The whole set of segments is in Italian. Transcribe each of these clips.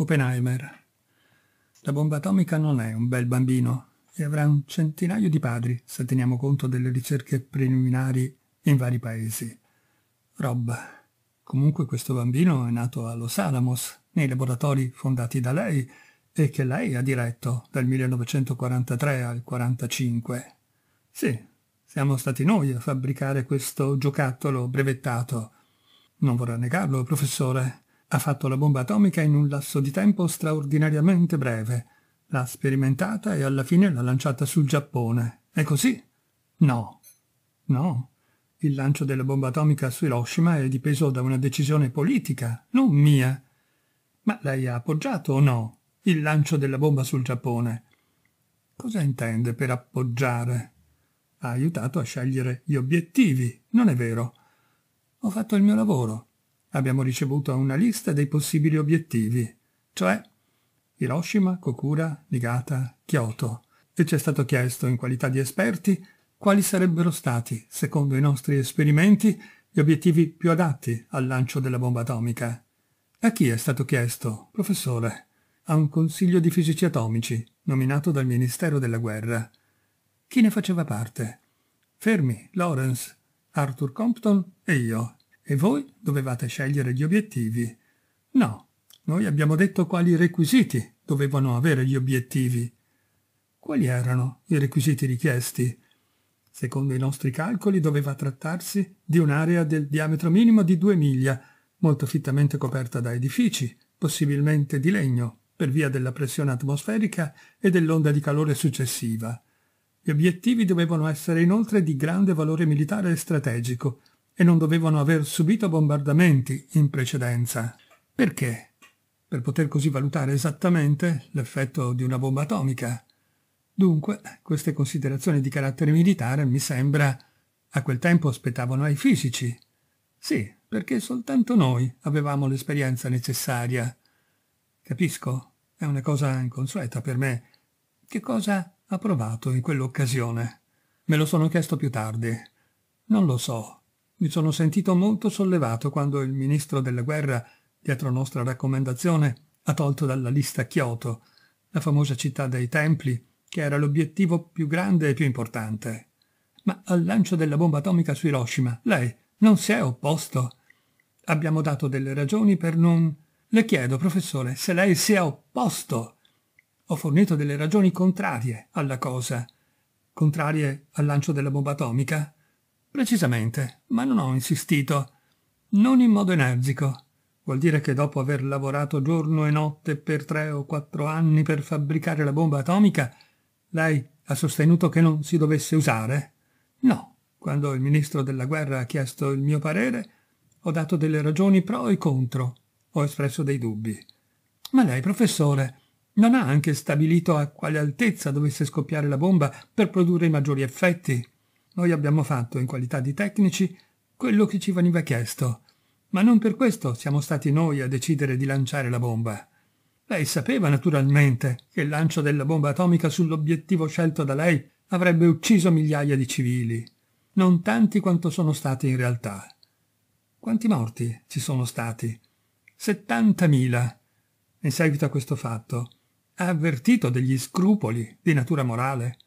Oppenheimer. La bomba atomica non è un bel bambino e avrà un centinaio di padri se teniamo conto delle ricerche preliminari in vari paesi. Rob. Comunque questo bambino è nato a Los Alamos, nei laboratori fondati da lei e che lei ha diretto dal 1943 al 1945. Sì, siamo stati noi a fabbricare questo giocattolo brevettato. Non vorrà negarlo, professore. Ha fatto la bomba atomica in un lasso di tempo straordinariamente breve. L'ha sperimentata e alla fine l'ha lanciata sul Giappone. È così? No. No. Il lancio della bomba atomica su Hiroshima è dipeso da una decisione politica, non mia. Ma lei ha appoggiato o no il lancio della bomba sul Giappone? Cosa intende per appoggiare? Ha aiutato a scegliere gli obiettivi, non è vero? Ho fatto il mio lavoro abbiamo ricevuto una lista dei possibili obiettivi, cioè Hiroshima, Kokura, Niigata, Kyoto, e ci è stato chiesto in qualità di esperti quali sarebbero stati, secondo i nostri esperimenti, gli obiettivi più adatti al lancio della bomba atomica. A chi è stato chiesto, professore? A un consiglio di fisici atomici, nominato dal Ministero della Guerra. Chi ne faceva parte? Fermi, Lawrence, Arthur Compton e io e voi dovevate scegliere gli obiettivi. No, noi abbiamo detto quali requisiti dovevano avere gli obiettivi. Quali erano i requisiti richiesti? Secondo i nostri calcoli doveva trattarsi di un'area del diametro minimo di 2 miglia, molto fittamente coperta da edifici, possibilmente di legno, per via della pressione atmosferica e dell'onda di calore successiva. Gli obiettivi dovevano essere inoltre di grande valore militare e strategico, e non dovevano aver subito bombardamenti in precedenza. Perché? Per poter così valutare esattamente l'effetto di una bomba atomica. Dunque, queste considerazioni di carattere militare, mi sembra, a quel tempo spettavano ai fisici. Sì, perché soltanto noi avevamo l'esperienza necessaria. Capisco, è una cosa inconsueta per me. Che cosa ha provato in quell'occasione? Me lo sono chiesto più tardi. Non lo so, mi sono sentito molto sollevato quando il ministro della guerra, dietro nostra raccomandazione, ha tolto dalla lista Kyoto, la famosa città dei templi, che era l'obiettivo più grande e più importante. Ma al lancio della bomba atomica su Hiroshima, lei non si è opposto. Abbiamo dato delle ragioni per non... Le chiedo, professore, se lei si è opposto. Ho fornito delle ragioni contrarie alla cosa. Contrarie al lancio della bomba atomica? Precisamente, ma non ho insistito. Non in modo energico. Vuol dire che dopo aver lavorato giorno e notte per tre o quattro anni per fabbricare la bomba atomica, lei ha sostenuto che non si dovesse usare? No. Quando il ministro della guerra ha chiesto il mio parere, ho dato delle ragioni pro e contro. Ho espresso dei dubbi. Ma lei, professore, non ha anche stabilito a quale altezza dovesse scoppiare la bomba per produrre i maggiori effetti? Noi abbiamo fatto, in qualità di tecnici, quello che ci veniva chiesto, ma non per questo siamo stati noi a decidere di lanciare la bomba. Lei sapeva naturalmente che il lancio della bomba atomica sull'obiettivo scelto da lei avrebbe ucciso migliaia di civili, non tanti quanto sono stati in realtà. Quanti morti ci sono stati? 70.000. In seguito a questo fatto, ha avvertito degli scrupoli di natura morale.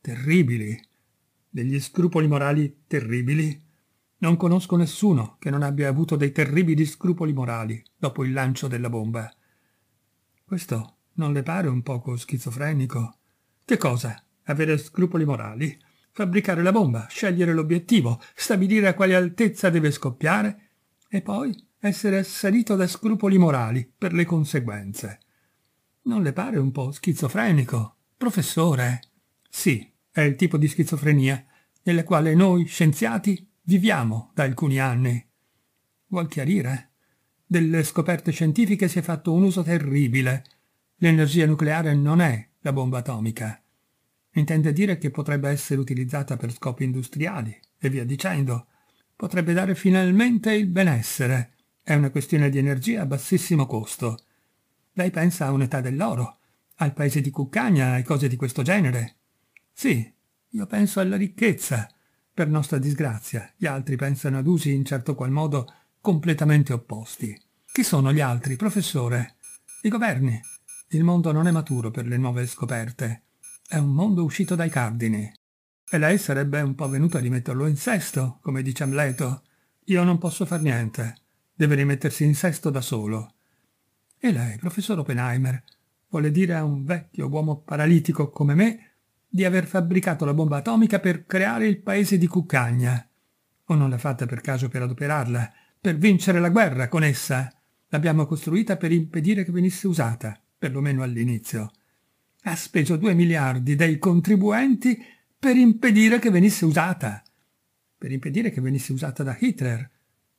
Terribili degli scrupoli morali terribili? Non conosco nessuno che non abbia avuto dei terribili scrupoli morali dopo il lancio della bomba. Questo non le pare un poco schizofrenico? Che cosa? Avere scrupoli morali? Fabbricare la bomba, scegliere l'obiettivo, stabilire a quale altezza deve scoppiare e poi essere assalito da scrupoli morali per le conseguenze. Non le pare un po' schizofrenico? Professore? Sì, è il tipo di schizofrenia nella quale noi scienziati viviamo da alcuni anni. Vuol chiarire? Eh? Delle scoperte scientifiche si è fatto un uso terribile. L'energia nucleare non è la bomba atomica. Intende dire che potrebbe essere utilizzata per scopi industriali e via dicendo. Potrebbe dare finalmente il benessere. È una questione di energia a bassissimo costo. Lei pensa a un'età dell'oro, al paese di Cuccagna e cose di questo genere. Sì, io penso alla ricchezza, per nostra disgrazia. Gli altri pensano ad usi in certo qual modo completamente opposti. Chi sono gli altri, professore? I governi. Il mondo non è maturo per le nuove scoperte. È un mondo uscito dai cardini. E lei sarebbe un po' venuta a rimetterlo in sesto, come dice Amleto. Io non posso far niente. Deve rimettersi in sesto da solo. E lei, professor Oppenheimer, vuole dire a un vecchio uomo paralitico come me di aver fabbricato la bomba atomica per creare il paese di Cuccagna. O non l'ha fatta per caso per adoperarla, per vincere la guerra con essa. L'abbiamo costruita per impedire che venisse usata, perlomeno all'inizio. Ha speso due miliardi dei contribuenti per impedire che venisse usata. Per impedire che venisse usata da Hitler.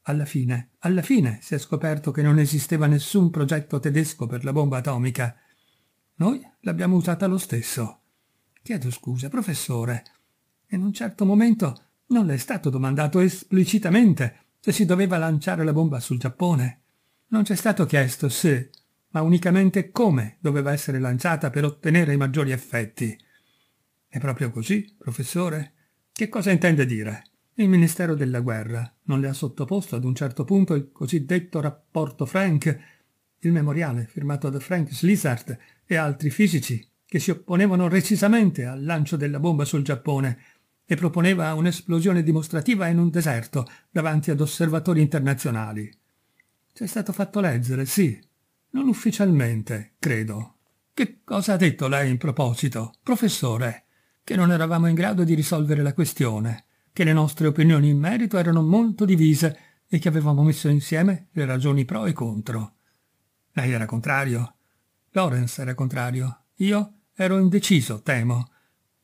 Alla fine, alla fine si è scoperto che non esisteva nessun progetto tedesco per la bomba atomica. Noi l'abbiamo usata lo stesso. Chiedo scusa, professore. In un certo momento non le è stato domandato esplicitamente se si doveva lanciare la bomba sul Giappone. Non c'è stato chiesto se, ma unicamente come doveva essere lanciata per ottenere i maggiori effetti. È proprio così, professore? Che cosa intende dire? Il Ministero della Guerra non le ha sottoposto ad un certo punto il cosiddetto rapporto Frank, il memoriale firmato da Frank Slizard e altri fisici che si opponevano recisamente al lancio della bomba sul Giappone e proponeva un'esplosione dimostrativa in un deserto davanti ad osservatori internazionali. C'è stato fatto leggere, sì, non ufficialmente, credo. Che cosa ha detto lei in proposito, professore? Che non eravamo in grado di risolvere la questione, che le nostre opinioni in merito erano molto divise e che avevamo messo insieme le ragioni pro e contro. Lei era contrario? Lawrence era contrario. Io? Ero indeciso, temo.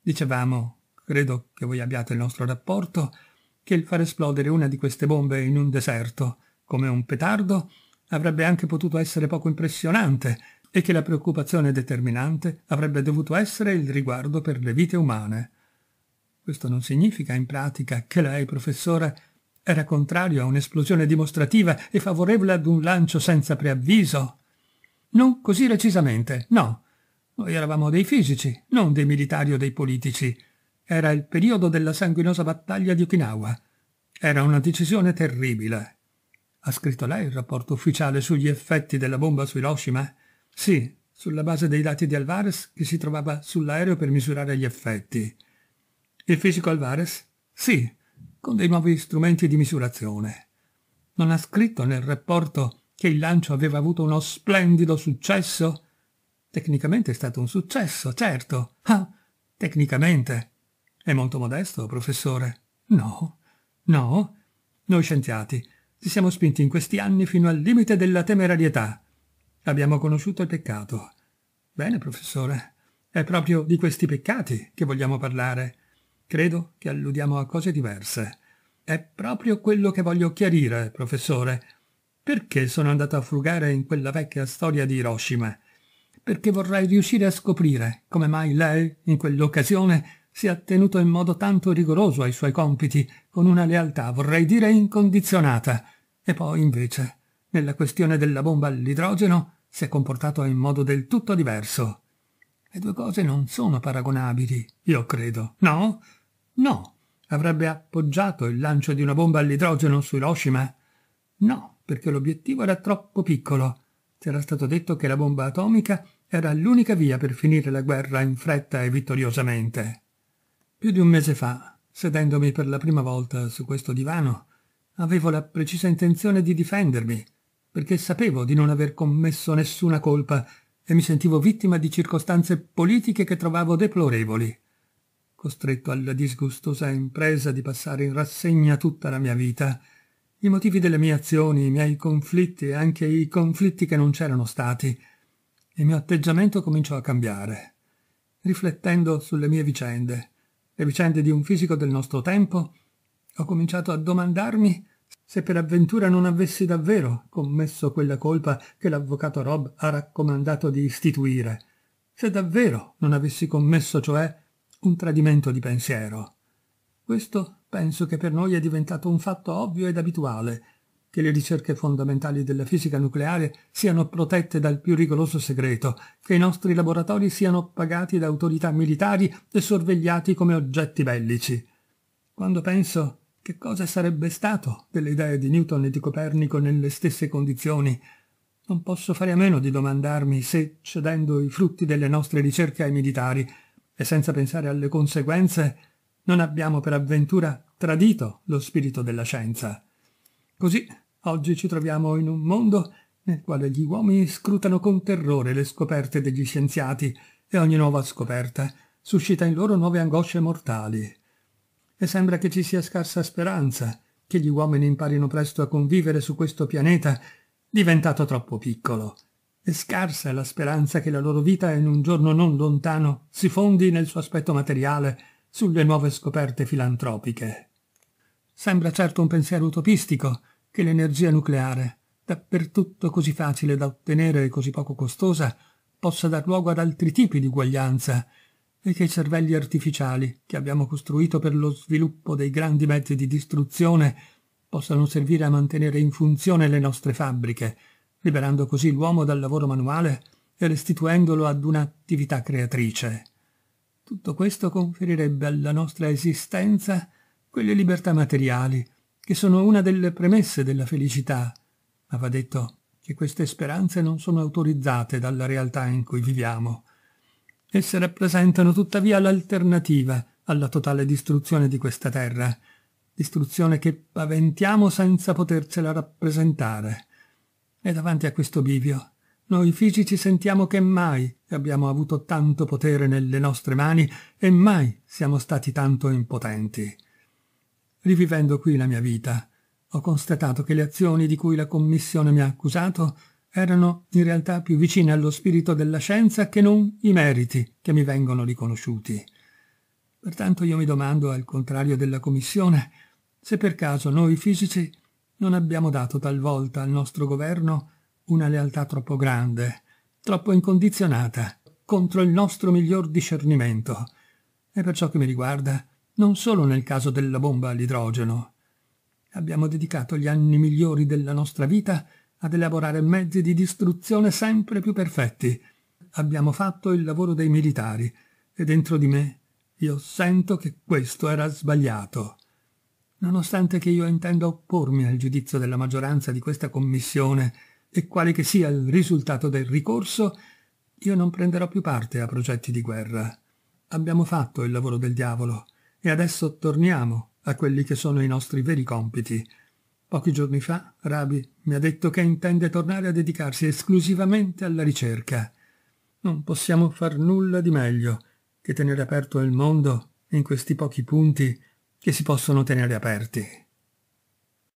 Dicevamo, credo che voi abbiate il nostro rapporto, che il far esplodere una di queste bombe in un deserto, come un petardo, avrebbe anche potuto essere poco impressionante e che la preoccupazione determinante avrebbe dovuto essere il riguardo per le vite umane. Questo non significa in pratica che lei, professore, era contrario a un'esplosione dimostrativa e favorevole ad un lancio senza preavviso. Non così recisamente, no. Noi oh, eravamo dei fisici, non dei militari o dei politici. Era il periodo della sanguinosa battaglia di Okinawa. Era una decisione terribile. Ha scritto lei il rapporto ufficiale sugli effetti della bomba su Hiroshima? Sì, sulla base dei dati di Alvarez che si trovava sull'aereo per misurare gli effetti. Il fisico Alvarez? Sì, con dei nuovi strumenti di misurazione. Non ha scritto nel rapporto che il lancio aveva avuto uno splendido successo Tecnicamente è stato un successo, certo. Ah, tecnicamente. È molto modesto, professore. No, no. Noi scienziati ci siamo spinti in questi anni fino al limite della temerarietà. Abbiamo conosciuto il peccato. Bene, professore. È proprio di questi peccati che vogliamo parlare. Credo che alludiamo a cose diverse. È proprio quello che voglio chiarire, professore. Perché sono andato a frugare in quella vecchia storia di Hiroshima? perché vorrei riuscire a scoprire come mai lei, in quell'occasione, si è tenuto in modo tanto rigoroso ai suoi compiti, con una lealtà, vorrei dire, incondizionata. E poi, invece, nella questione della bomba all'idrogeno, si è comportato in modo del tutto diverso. Le due cose non sono paragonabili, io credo. No? No. Avrebbe appoggiato il lancio di una bomba all'idrogeno su Hiroshima? No, perché l'obiettivo era troppo piccolo c'era stato detto che la bomba atomica era l'unica via per finire la guerra in fretta e vittoriosamente. Più di un mese fa, sedendomi per la prima volta su questo divano, avevo la precisa intenzione di difendermi, perché sapevo di non aver commesso nessuna colpa e mi sentivo vittima di circostanze politiche che trovavo deplorevoli, costretto alla disgustosa impresa di passare in rassegna tutta la mia vita i motivi delle mie azioni, i miei conflitti e anche i conflitti che non c'erano stati. Il mio atteggiamento cominciò a cambiare. Riflettendo sulle mie vicende, le vicende di un fisico del nostro tempo, ho cominciato a domandarmi se per avventura non avessi davvero commesso quella colpa che l'avvocato Rob ha raccomandato di istituire, se davvero non avessi commesso, cioè, un tradimento di pensiero. Questo penso che per noi è diventato un fatto ovvio ed abituale che le ricerche fondamentali della fisica nucleare siano protette dal più rigoroso segreto, che i nostri laboratori siano pagati da autorità militari e sorvegliati come oggetti bellici. Quando penso che cosa sarebbe stato delle idee di Newton e di Copernico nelle stesse condizioni, non posso fare a meno di domandarmi se, cedendo i frutti delle nostre ricerche ai militari e senza pensare alle conseguenze, non abbiamo per avventura tradito lo spirito della scienza. Così oggi ci troviamo in un mondo nel quale gli uomini scrutano con terrore le scoperte degli scienziati e ogni nuova scoperta suscita in loro nuove angosce mortali. E sembra che ci sia scarsa speranza che gli uomini imparino presto a convivere su questo pianeta diventato troppo piccolo. E scarsa è la speranza che la loro vita in un giorno non lontano si fondi nel suo aspetto materiale sulle nuove scoperte filantropiche. Sembra certo un pensiero utopistico che l'energia nucleare, dappertutto così facile da ottenere e così poco costosa, possa dar luogo ad altri tipi di uguaglianza e che i cervelli artificiali che abbiamo costruito per lo sviluppo dei grandi mezzi di distruzione possano servire a mantenere in funzione le nostre fabbriche, liberando così l'uomo dal lavoro manuale e restituendolo ad un'attività creatrice. Tutto questo conferirebbe alla nostra esistenza quelle libertà materiali, che sono una delle premesse della felicità, ma va detto che queste speranze non sono autorizzate dalla realtà in cui viviamo. Esse rappresentano tuttavia l'alternativa alla totale distruzione di questa terra, distruzione che paventiamo senza potercela rappresentare. E davanti a questo bivio noi fisici sentiamo che mai abbiamo avuto tanto potere nelle nostre mani e mai siamo stati tanto impotenti. Rivivendo qui la mia vita, ho constatato che le azioni di cui la Commissione mi ha accusato erano in realtà più vicine allo spirito della scienza che non i meriti che mi vengono riconosciuti. Pertanto io mi domando, al contrario della Commissione, se per caso noi fisici non abbiamo dato talvolta al nostro governo una lealtà troppo grande, troppo incondizionata, contro il nostro miglior discernimento. E per ciò che mi riguarda, non solo nel caso della bomba all'idrogeno. Abbiamo dedicato gli anni migliori della nostra vita ad elaborare mezzi di distruzione sempre più perfetti. Abbiamo fatto il lavoro dei militari e dentro di me io sento che questo era sbagliato. Nonostante che io intenda oppormi al giudizio della maggioranza di questa commissione e quale che sia il risultato del ricorso, io non prenderò più parte a progetti di guerra. Abbiamo fatto il lavoro del diavolo e adesso torniamo a quelli che sono i nostri veri compiti. Pochi giorni fa Rabi mi ha detto che intende tornare a dedicarsi esclusivamente alla ricerca. Non possiamo far nulla di meglio che tenere aperto il mondo in questi pochi punti che si possono tenere aperti.